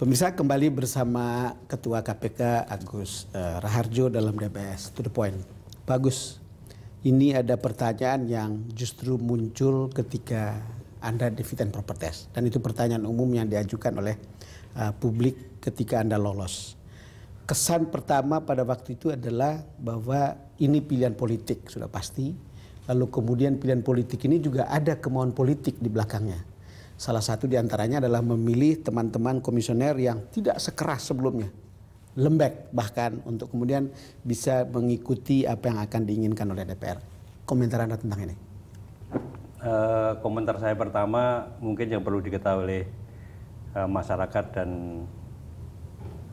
Pemirsa kembali bersama Ketua KPK Agus eh, Raharjo dalam DBS. To the point. Bagus. Ini ada pertanyaan yang justru muncul ketika Anda dividen proper test. Dan itu pertanyaan umum yang diajukan oleh eh, publik ketika Anda lolos. Kesan pertama pada waktu itu adalah bahwa ini pilihan politik, sudah pasti. Lalu kemudian pilihan politik ini juga ada kemauan politik di belakangnya Salah satu diantaranya adalah memilih teman-teman komisioner yang tidak sekeras sebelumnya. Lembek bahkan untuk kemudian bisa mengikuti apa yang akan diinginkan oleh DPR. Komentar Anda tentang ini. Uh, komentar saya pertama mungkin yang perlu diketahui oleh uh, masyarakat dan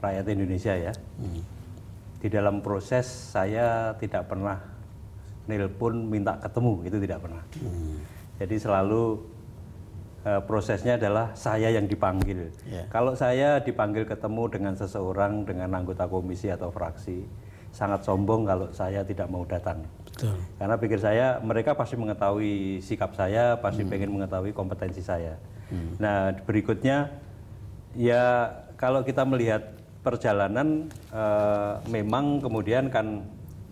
rakyat Indonesia ya. Hmm. Di dalam proses saya tidak pernah nelpon minta ketemu, itu tidak pernah. Hmm. Jadi selalu Eh, prosesnya adalah saya yang dipanggil. Yeah. Kalau saya dipanggil ketemu dengan seseorang dengan anggota komisi atau fraksi, sangat sombong kalau saya tidak mau datang. Betul. Karena pikir saya mereka pasti mengetahui sikap saya, pasti hmm. pengen mengetahui kompetensi saya. Hmm. Nah, berikutnya ya kalau kita melihat perjalanan eh, memang kemudian kan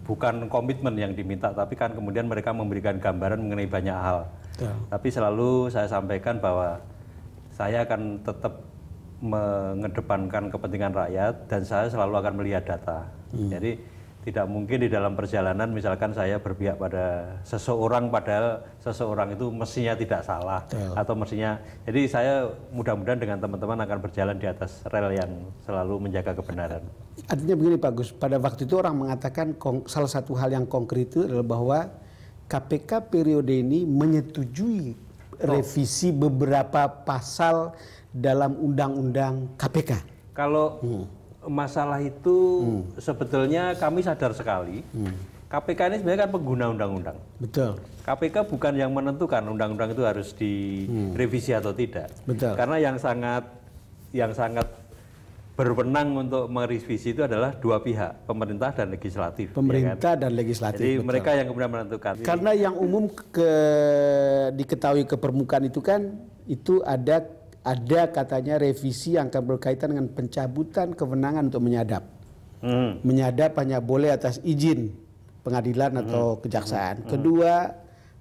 bukan komitmen yang diminta tapi kan kemudian mereka memberikan gambaran mengenai banyak hal. Betul. Tapi selalu saya sampaikan bahwa saya akan tetap mengedepankan kepentingan rakyat dan saya selalu akan melihat data. Hmm. Jadi tidak mungkin di dalam perjalanan misalkan saya berpihak pada seseorang padahal seseorang itu mestinya tidak salah Betul. atau mestinya jadi saya mudah-mudahan dengan teman-teman akan berjalan di atas rel yang selalu menjaga kebenaran. Artinya begini Pak Gus, pada waktu itu orang mengatakan salah satu hal yang konkret itu adalah bahwa KPK periode ini menyetujui revisi beberapa pasal dalam undang-undang KPK. Kalau hmm. masalah itu hmm. sebetulnya kami sadar sekali. Hmm. KPK ini sebenarnya kan pengguna undang-undang. Betul. KPK bukan yang menentukan undang-undang itu harus direvisi hmm. atau tidak. Betul. Karena yang sangat yang sangat berwenang untuk merevisi itu adalah dua pihak, pemerintah dan legislatif. Pemerintah ya kan? dan legislatif. Jadi betul. mereka yang kemudian menentukan. Karena yang umum ke, diketahui ke permukaan itu kan itu ada ada katanya revisi yang akan berkaitan dengan pencabutan kewenangan untuk menyadap. Hmm. Menyadap hanya boleh atas izin pengadilan hmm. atau kejaksaan. Hmm. Kedua,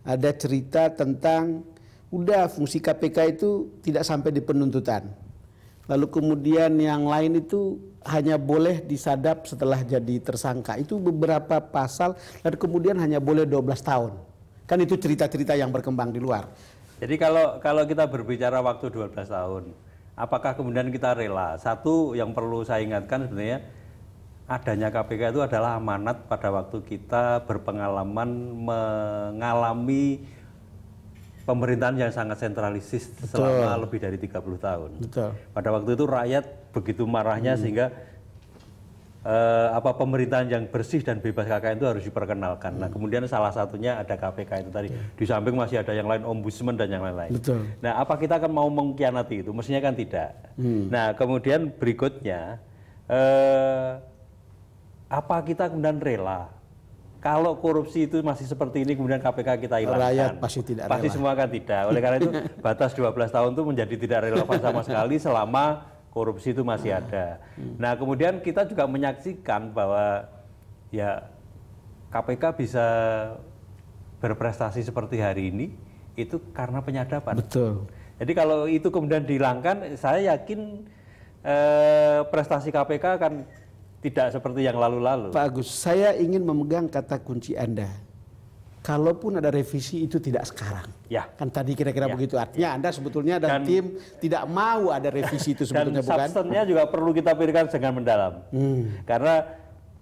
ada cerita tentang udah fungsi KPK itu tidak sampai di penuntutan lalu kemudian yang lain itu hanya boleh disadap setelah jadi tersangka. Itu beberapa pasal lalu kemudian hanya boleh 12 tahun. Kan itu cerita-cerita yang berkembang di luar. Jadi kalau kalau kita berbicara waktu 12 tahun, apakah kemudian kita rela? Satu yang perlu saya ingatkan sebenarnya adanya KPK itu adalah amanat pada waktu kita berpengalaman mengalami pemerintahan yang sangat sentralisis Betul. selama lebih dari 30 tahun. Betul. Pada waktu itu rakyat begitu marahnya hmm. sehingga uh, apa pemerintahan yang bersih dan bebas KKN itu harus diperkenalkan. Nah, hmm. Nah, kemudian salah satunya ada KPK itu tadi. Hmm. Di samping masih ada yang lain ombudsman dan yang lain-lain. Nah, apa kita akan mau mengkhianati itu? Mestinya kan tidak. Hmm. Nah, kemudian berikutnya eh, apa kita kemudian rela kalau korupsi itu masih seperti ini kemudian KPK kita hilangkan. Rakyat pasti tidak Pasti rela. semua akan tidak. Oleh karena itu batas 12 tahun itu menjadi tidak relevan sama sekali selama korupsi itu masih hmm. ada. Hmm. Nah, kemudian kita juga menyaksikan bahwa ya KPK bisa berprestasi seperti hari ini itu karena penyadapan. Betul. Jadi kalau itu kemudian dihilangkan, saya yakin eh, prestasi KPK akan tidak seperti yang lalu-lalu. Pak Agus, saya ingin memegang kata kunci Anda. Kalaupun ada revisi itu tidak sekarang. Ya. Kan tadi kira-kira ya. begitu artinya ya. Anda sebetulnya dan, dan tim tidak mau ada revisi itu sebetulnya dan bukan? Dan juga perlu kita pikirkan dengan mendalam. Hmm. Karena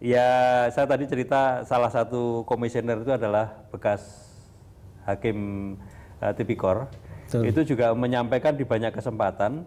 ya saya tadi cerita salah satu komisioner itu adalah bekas hakim uh, tipikor. Betul. Itu juga menyampaikan di banyak kesempatan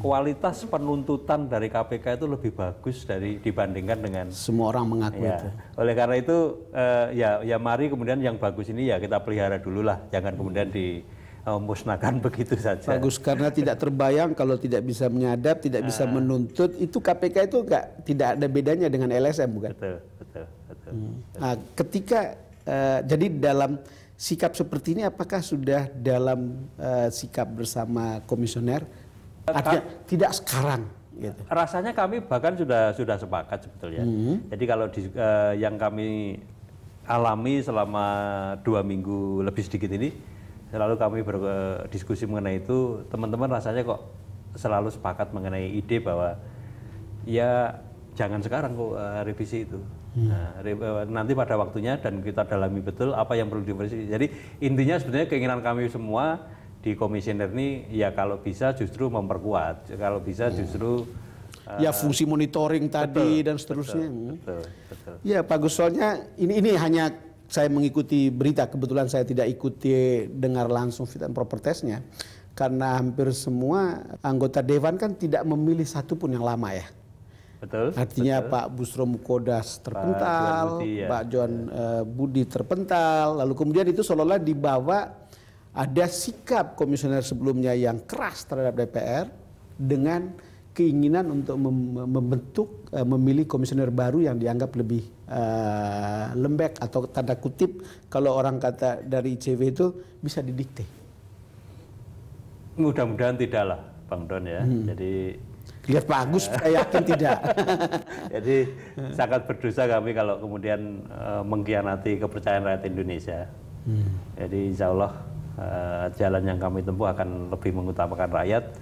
kualitas penuntutan dari KPK itu lebih bagus dari dibandingkan dengan semua orang mengaku ya. itu. Oleh karena itu uh, ya ya mari kemudian yang bagus ini ya kita pelihara dulu lah, jangan kemudian di eh, musnahkan begitu saja. Bagus karena tidak terbayang kalau tidak bisa menyadap, tidak bisa uh, menuntut itu KPK itu enggak tidak ada bedanya dengan LSM bukan? Betul, betul, hmm. Nah, ketika uh, jadi dalam sikap seperti ini apakah sudah dalam uh, sikap bersama komisioner Artinya, tidak sekarang. Gitu. Rasanya kami bahkan sudah sudah sepakat sebetulnya. Hmm. Jadi kalau di, uh, yang kami alami selama dua minggu lebih sedikit ini, selalu kami berdiskusi eh, mengenai itu. Teman-teman rasanya kok selalu sepakat mengenai ide bahwa ya jangan sekarang kok uh, revisi itu. Hmm. Nah, nanti pada waktunya dan kita dalami betul apa yang perlu direvisi. Jadi intinya sebenarnya keinginan kami semua di komisioner ini ya kalau bisa justru memperkuat, kalau bisa hmm. justru hmm. uh, ya fungsi monitoring tadi betul, dan seterusnya. Betul, hmm. betul, betul. Ya Pak Gus soalnya ini ini hanya saya mengikuti berita kebetulan saya tidak ikuti dengar langsung fit and proper testnya karena hampir semua anggota dewan kan tidak memilih satupun yang lama ya. Betul. Artinya betul. Pak Busro Mukodas terpental, ya. Pak Johan ya. Pak eh, Budi terpental, lalu kemudian itu seolah-olah dibawa ada sikap komisioner sebelumnya yang keras terhadap DPR dengan keinginan untuk membentuk eh, memilih komisioner baru yang dianggap lebih uh, lembek atau tanda kutip kalau orang kata dari ICW itu bisa didikte. Mudah-mudahan tidaklah, Bang Don ya. Hmm. Jadi lihat Pak Agus, eh, saya yakin tidak. Jadi sangat berdosa kami kalau kemudian uh, mengkhianati kepercayaan rakyat Indonesia. Hmm. Jadi insya Allah Eh, jalan yang kami tempuh akan lebih mengutamakan rakyat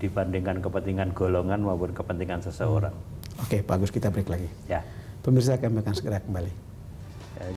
dibandingkan kepentingan golongan maupun kepentingan seseorang. Oke, Pak bagus kita break lagi. Ya. Pemirsa kami akan segera kembali.